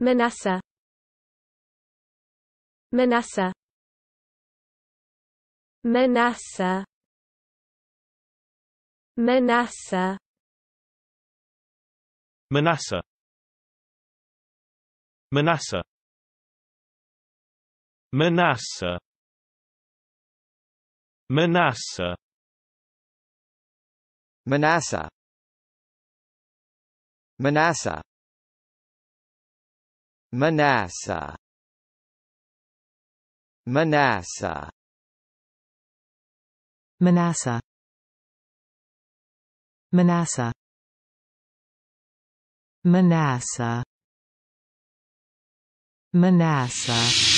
Manasseh Manasseh Manasseh Manasseh Manasseh Manasseh Manasseh Manasseh Manasseh Manasseh Manasseh Manasseh Manasseh Manasseh Manasseh Manasseh